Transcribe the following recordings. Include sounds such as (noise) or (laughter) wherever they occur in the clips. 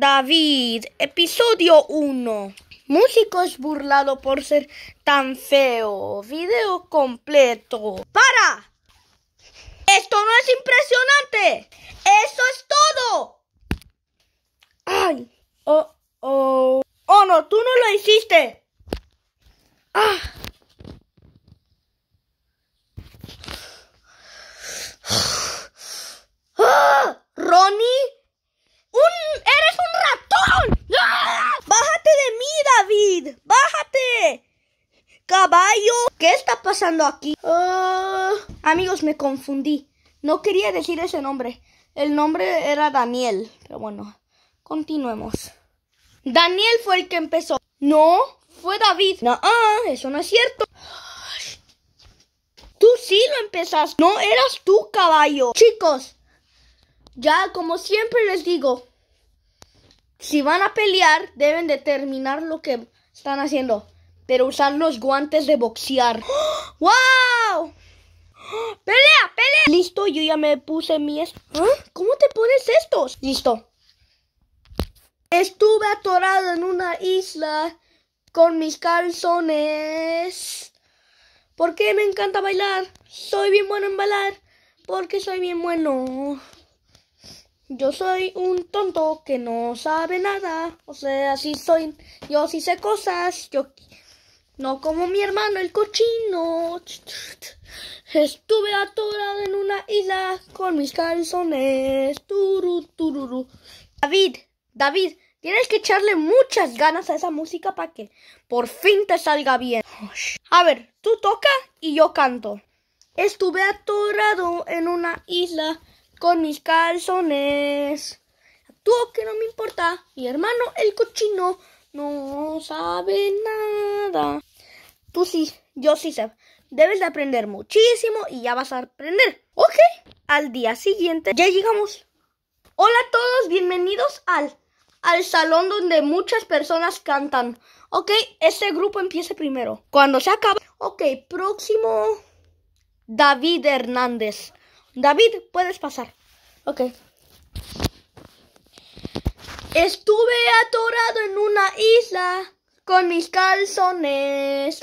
David, episodio 1. Músico es burlado por ser tan feo. Video completo. ¡Para! ¡Esto no es impresionante! ¡Eso es todo! ¡Ay! ¡Oh, oh! ¡Oh, no! ¡Tú no lo hiciste! ¡Ah! ah ¡Ronnie! ¡Un caballo! ¿Qué está pasando aquí? Ah, amigos, me confundí. No quería decir ese nombre. El nombre era Daniel. Pero bueno, continuemos. Daniel fue el que empezó. No, fue David. No, ah, eso no es cierto. Tú sí lo empezaste. No eras tu caballo. Chicos, ya como siempre les digo, si van a pelear, deben determinar lo que están haciendo pero usar los guantes de boxear. ¡Wow! (gasps) ¡Pelea, pelea! Listo, yo ya me puse mi... ¿Ah? ¿Cómo te pones estos? Listo. Estuve atorado en una isla con mis calzones. ¿Por qué me encanta bailar. Soy bien bueno en bailar. Porque soy bien bueno. Yo soy un tonto que no sabe nada. O sea, sí soy. Yo sí sé cosas. Yo no como mi hermano, el cochino. Estuve atorado en una isla con mis calzones. Turu, David, David, tienes que echarle muchas ganas a esa música para que por fin te salga bien. A ver, tú toca y yo canto. Estuve atorado en una isla con mis calzones. Tú que no me importa, mi hermano el cochino no sabe nada. Tú sí, yo sí sé. Debes de aprender muchísimo y ya vas a aprender. Ok, al día siguiente ya llegamos. Hola a todos, bienvenidos al, al salón donde muchas personas cantan. Ok, este grupo empieza primero. Cuando se acaba. Ok, próximo. David Hernández. David, puedes pasar. Ok. Estuve atorado en una isla con mis calzones.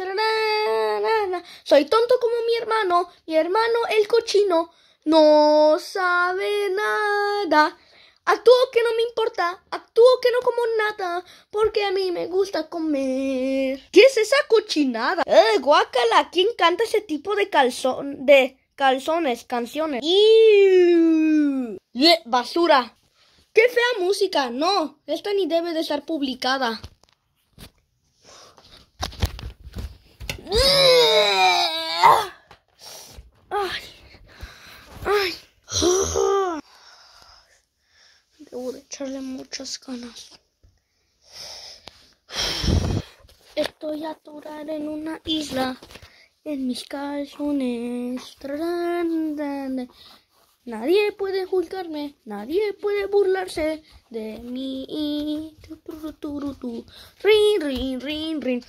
Soy tonto como mi hermano, mi hermano el cochino. No sabe nada. Actúo que no me importa, actúo que no como nada, porque a mí me gusta comer. ¿Qué es esa cochinada? Eh, guácala, ¿quién canta ese tipo de calzón, de calzones, canciones? ¡Y basura. ¡Qué fea música! No, esta ni debe de estar publicada. Ay. Ay. Debo de echarle muchas ganas. Estoy a durar en una isla en mis calzones. Nadie puede juzgarme, nadie puede burlarse de mí. Rin, rin, rin, rin,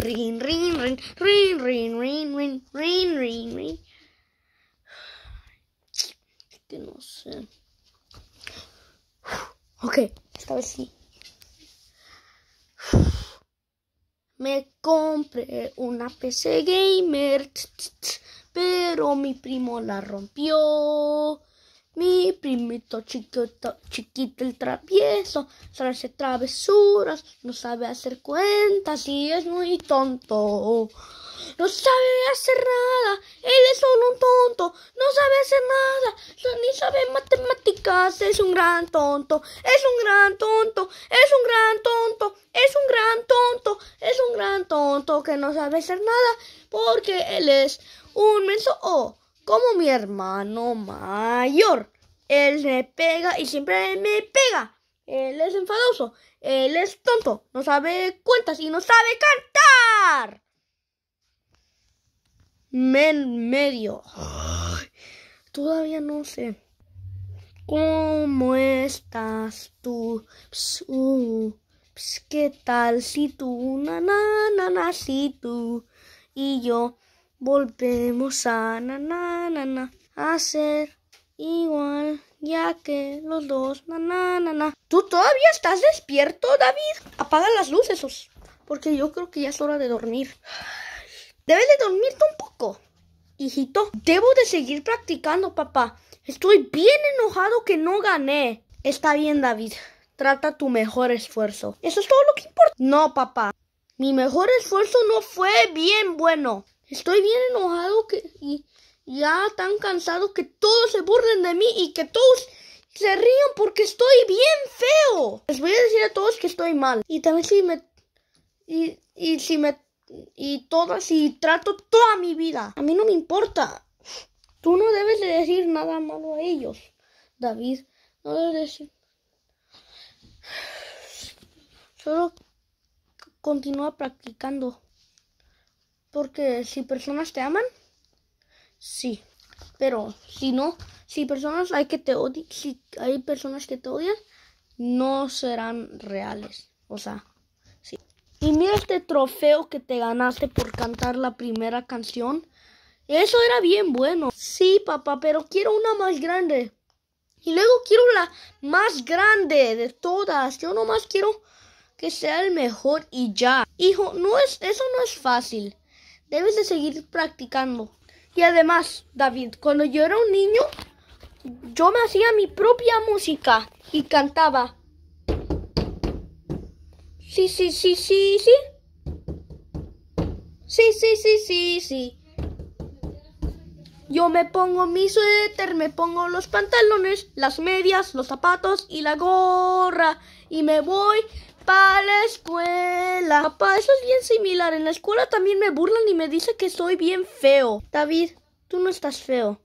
rin, rin, rin, rin, rin, rin, rin, rin, rin, rin, rin. Es que no sé. Ok, esta vez sí. Me compré una PC gamer pero mi primo la rompió. Mi primito chiquito, chiquito el travieso, solo hace travesuras, no sabe hacer cuentas y es muy tonto no sabe hacer nada. Él es solo un tonto, no sabe hacer nada, ni sabe matemáticas. Es un gran tonto, es un gran tonto, es un gran tonto, es un gran tonto, es un gran tonto que no sabe hacer nada porque él es un menso oh, como mi hermano mayor. Él me pega y siempre me pega. Él es enfadoso, él es tonto, no sabe cuentas y no sabe cantar men medio. todavía no sé. ¿Cómo estás tú? Uh, ¿Qué tal si tú, na, si tú y yo volvemos a, na, na, igual, ya que los dos, ¿Tú todavía estás despierto, David? Apaga las luces, porque yo creo que ya es hora de dormir. Debes de dormirte un poco. Hijito, debo de seguir practicando, papá. Estoy bien enojado que no gané. Está bien, David. Trata tu mejor esfuerzo. Eso es todo lo que importa. No, papá. Mi mejor esfuerzo no fue bien bueno. Estoy bien enojado que, y ya tan cansado que todos se burlen de mí y que todos se rían porque estoy bien feo. Les voy a decir a todos que estoy mal. Y también si me... Y, y si me y todo y trato toda mi vida. A mí no me importa. Tú no debes de decir nada malo a ellos, David. No debes decir. Solo continúa practicando. Porque si personas te aman, sí. Pero si no, si personas hay que te odian, si hay personas que te odian, no serán reales. O sea, sí. Y mira este trofeo que te ganaste por cantar la primera canción. Eso era bien bueno. Sí, papá, pero quiero una más grande. Y luego quiero la más grande de todas. Yo nomás quiero que sea el mejor y ya. Hijo, no es, eso no es fácil. Debes de seguir practicando. Y además, David, cuando yo era un niño, yo me hacía mi propia música y cantaba. Sí, sí, sí, sí, sí. Sí, sí, sí, sí, sí. Yo me pongo mi suéter, me pongo los pantalones, las medias, los zapatos y la gorra. Y me voy para la escuela. Papá, eso es bien similar. En la escuela también me burlan y me dicen que soy bien feo. David, tú no estás feo.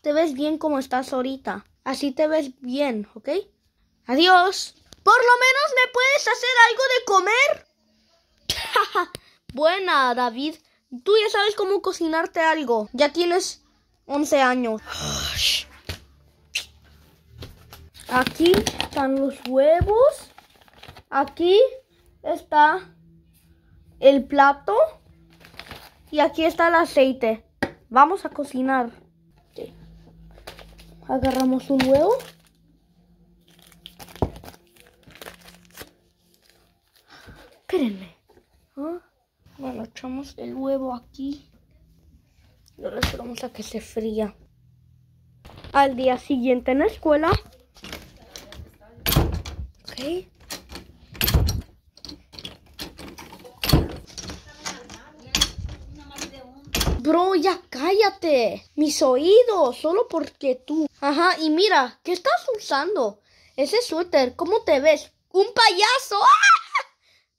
Te ves bien como estás ahorita. Así te ves bien, ¿ok? Adiós. ¿Por lo menos me puedes hacer algo de comer? (laughs) Buena, David. Tú ya sabes cómo cocinarte algo. Ya tienes 11 años. Aquí están los huevos. Aquí está el plato. Y aquí está el aceite. Vamos a cocinar. Agarramos un huevo. Espérenme. ¿Ah? Bueno, echamos el huevo aquí. Lo esperamos a que se fría. Al día siguiente en la escuela. Ok. Bro, ya cállate. Mis oídos, solo porque tú. Ajá, y mira, ¿qué estás usando? Ese suéter, ¿cómo te ves? ¡Un payaso! ¡Ah!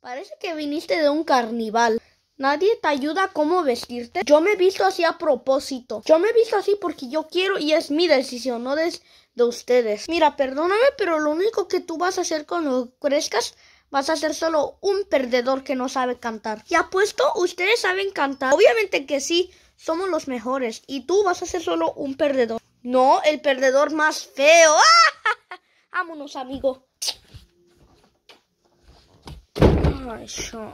Parece que viniste de un carnaval. Nadie te ayuda a cómo vestirte. Yo me he visto así a propósito. Yo me he visto así porque yo quiero y es mi decisión, no de, de ustedes. Mira, perdóname, pero lo único que tú vas a hacer cuando crezcas vas a ser solo un perdedor que no sabe cantar. Y apuesto, ustedes saben cantar. Obviamente que sí, somos los mejores. Y tú vas a ser solo un perdedor. No, el perdedor más feo. ¡Ah! (laughs) Vámonos, amigo no, yo.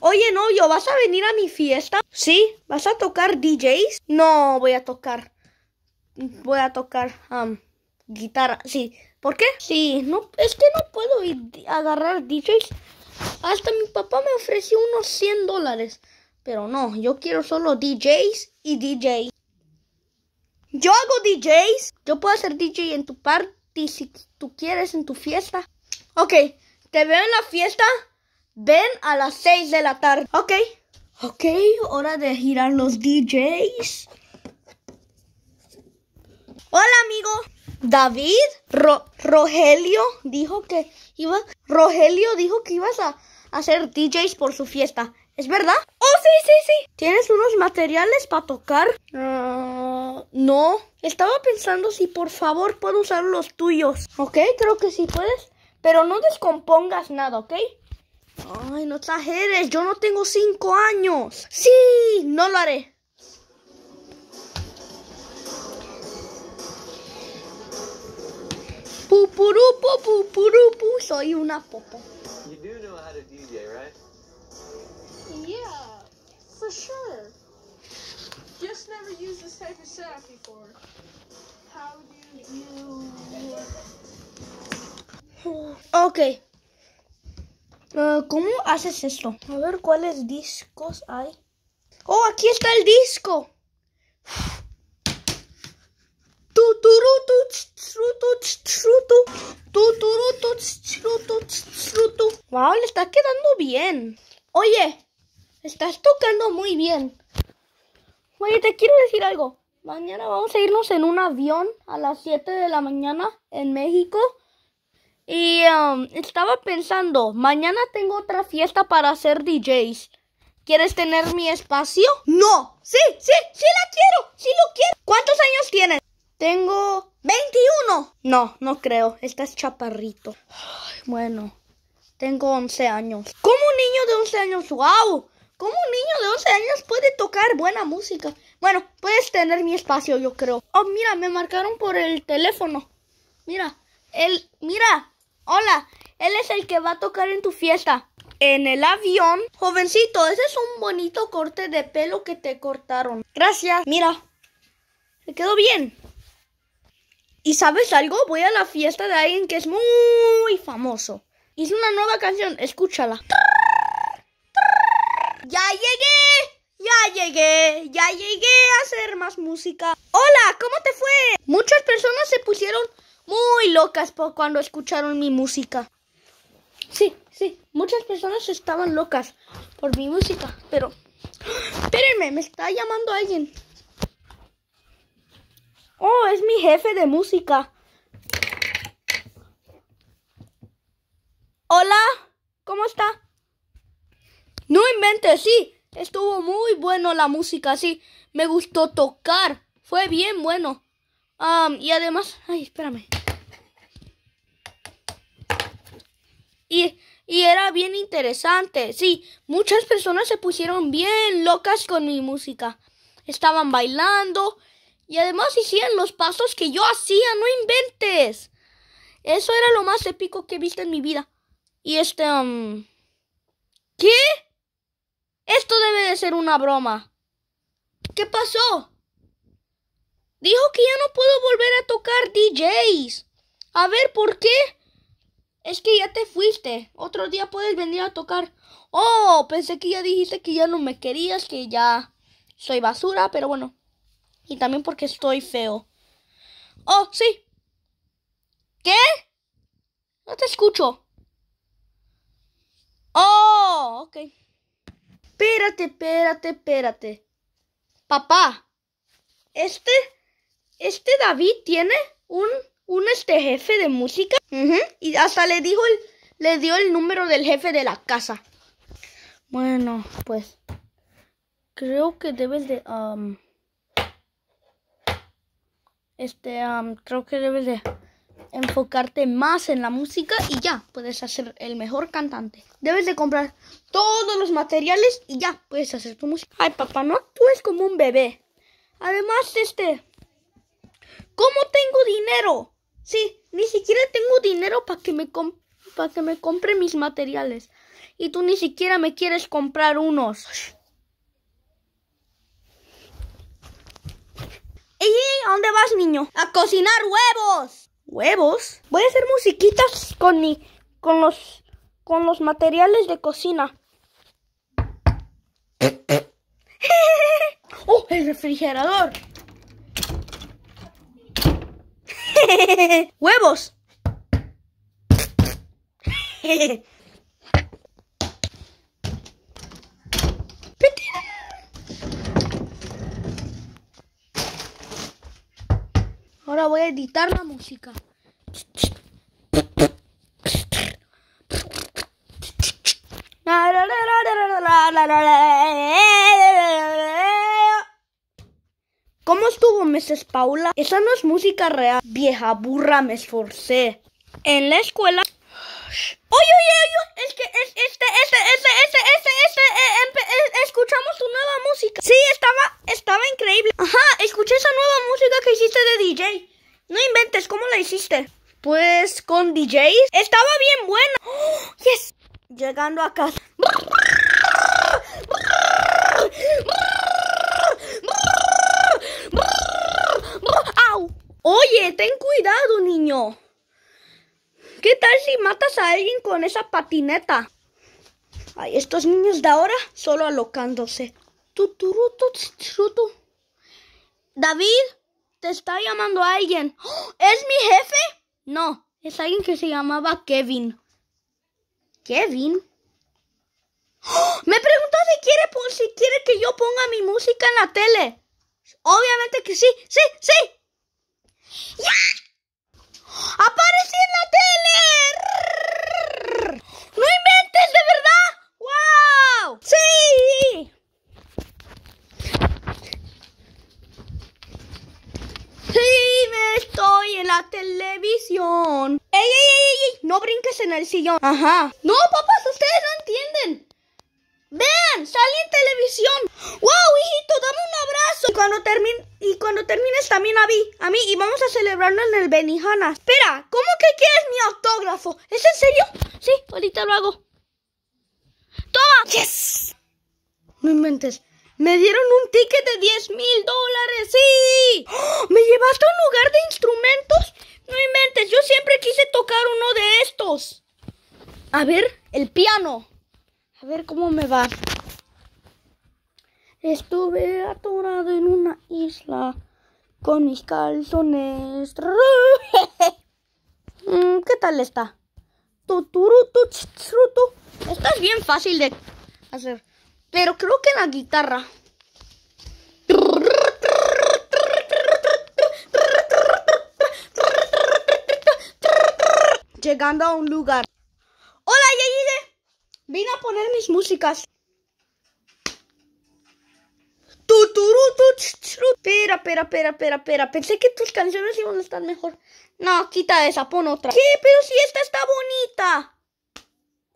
Oye, novio, ¿vas a venir a mi fiesta? ¿Sí? ¿Vas a tocar DJs? No, voy a tocar. Voy a tocar um, guitarra. Sí. ¿Por qué? Sí, no, es que no puedo agarrar DJs. Hasta mi papá me ofreció unos 100 dólares. Pero no, yo quiero solo DJs y DJs. Yo hago DJs. Yo puedo hacer DJ en tu party si tú quieres, en tu fiesta. Ok, te veo en la fiesta. Ven a las 6 de la tarde. Ok. Ok, hora de girar los DJs. Hola amigo. David, Rogelio dijo que iba, Rogelio dijo que ibas a, hacer DJs por su fiesta. ¿Es verdad? Oh, sí, sí, sí. ¿Tienes unos materiales para tocar? Ah, no. Estaba pensando si por favor puedo usar los tuyos. Ok, creo que sí puedes. Pero no descompongas nada, ¿ok? Ay, no exageres, yo no tengo cinco años. Sí, no lo haré. Pupurupu, pupurupu, soy una popo. You do know how to DJ, right? Yeah, for sure. Just never used this type of setup before. How do you... Ok. Ah, ¿Cómo haces esto? A ver cuáles discos hay. Oh, aquí está el disco. Wow, le está quedando bien. Oye, estás tocando muy bien. Oye, te quiero decir algo. Mañana vamos a irnos en un avión a las 7 de la mañana en México. Y um, estaba pensando, mañana tengo otra fiesta para hacer DJs. ¿Quieres tener mi espacio? No. Sí, sí, sí la quiero. Sí lo quiero. ¿Cuántos años tienes? Tengo 21. No, no creo. Estás chaparrito. Ay, bueno, tengo 11 años. ¿Cómo un niño de 11 años? ¡Wow! ¿Cómo un niño de 11 años puede tocar buena música? Bueno, puedes tener mi espacio, yo creo. Oh, mira, me marcaron por el teléfono. Mira, él, Mira, Hola, él es el que va a tocar en tu fiesta. En el avión. Jovencito, ese es un bonito corte de pelo que te cortaron. Gracias. Mira, me quedó bien. ¿Y sabes algo? Voy a la fiesta de alguien que es muy famoso. Hice una nueva canción, escúchala. ¡Ya llegué! ¡Ya llegué! ¡Ya llegué a hacer más música! ¡Hola! ¿Cómo te fue? Muchas personas se pusieron muy locas por cuando escucharon mi música. Sí, sí, muchas personas estaban locas por mi música, pero... Espérenme, me está llamando alguien. Oh, es mi jefe de música. Hola, ¿cómo está? No inventes, sí, estuvo muy bueno la música, sí, me gustó tocar, fue bien bueno y además, ay, espérame. Y, y era bien interesante. Sí, muchas personas se pusieron bien locas con mi música. Estaban bailando y además hicieron los pasos que yo hacía, no inventes. Eso era lo más épico que he visto en mi vida. Y este... ¿Qué? Esto debe de ser una broma. ¿Qué pasó? Dijo que ya no puedo volver a tocar DJs. A ver, ¿por qué? Es que ya te fuiste. Otro día puedes venir a tocar. Oh, pensé que ya dijiste que ya no me querías, que ya soy basura, pero bueno. Y también porque estoy feo. Oh, sí. ¿Qué? No te escucho. Oh, ok. Espérate, espérate, espérate. Papá, este este David tiene un, un este jefe de música. Y hasta le dijo le dio el número del jefe de la casa. Bueno, pues creo que debes de um, este um, creo que debes de enfocarte más en la música y ya puedes hacer el mejor cantante. Debes de comprar todos los materiales y ya puedes hacer tu música. Ay, papá, no actúes como un bebé. Además, este ¿Cómo tengo dinero? Sí, ni siquiera tengo dinero para que me para que me compre mis materiales. Y tú ni siquiera me quieres comprar unos. ¿Y a dónde vas, niño? A cocinar huevos. ¿Huevos? Voy a hacer musiquitas con mi con los con los materiales de cocina. Eh, eh. (laughs) ¡Oh, el refrigerador! (laughs) ¡Huevos! Ahora voy a editar la música. la es Paula. Esa no es música real. Vieja burra, me esforcé. En la escuela. Oye, oye, oye, es que es este, este, este, escuchamos tu nueva música. Sí, estaba, estaba increíble. Ajá, escuché esa nueva música que hiciste de DJ. No inventes, ¿cómo la hiciste? Pues con DJs. Estaba bien buena. yes. Llegando a casa. ¿Qué tal si matas a alguien con esa patineta? Ay, estos niños de ahora solo alocándose. David, te está llamando a alguien. ¡Oh! ¿Es mi jefe? No, es alguien que se llamaba Kevin. ¿Kevin? ¡Oh! Me preguntó si quiere, si quiere que yo ponga mi música en la tele. Obviamente que sí, sí, sí. ¡Ya! ¡Aparecí en la tele! ¡No inventes, de verdad! ¡Wow! ¡Sí! ¡Sí! Me estoy en la televisión. ¡Ey, ey, ey! ey! No brinques en el sillón. Ajá. No, papás, ustedes no entienden. ¡Ven! ¡Salí en televisión! ¡Wow, hijito! ¡Dame un abrazo! Y cuando, y cuando termines también a mí, a mí y vamos a celebrarlo en el Benihana. Espera, ¿cómo que quieres mi autógrafo? ¿Es en serio? Sí, ahorita lo hago. ¡Toma! ¡Yes! No inventes. Me dieron un ticket de 10 mil dólares. ¡Sí! ¡Oh! ¿Me llevaste a un lugar de instrumentos? No inventes. Yo siempre quise tocar uno de estos. A ver, el piano. A ver cómo me va. Estuve atorado en una isla con mis calzones. (laughs) Mm, ¿Qué tal está? Esta es bien fácil de hacer. Pero creo que la guitarra. Llegando a un lugar ver mis músicas. Pera pera espera, pera pera. Pensé que tus canciones iban a estar mejor. No, quita esa, pon otra. ¿Qué? Pero si esta está bonita.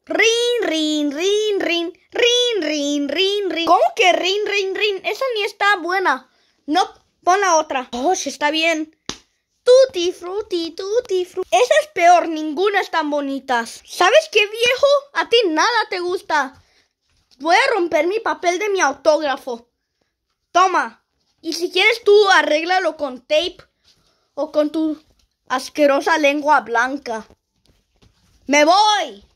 Rin, rin, rin, rin, rin, rin, rin, rin. ¿Cómo que rin, rin, rin? Esa ni está buena. No, pon la otra. Oh, sí está bien. Tutti frutti, tutti frutti. Esa es peor, ninguna es tan bonitas. ¿Sabes qué, viejo? A ti nada te gusta. Voy a romper mi papel de mi autógrafo. Toma. Y si quieres tú, arréglalo con tape o con tu asquerosa lengua blanca. ¡Me voy!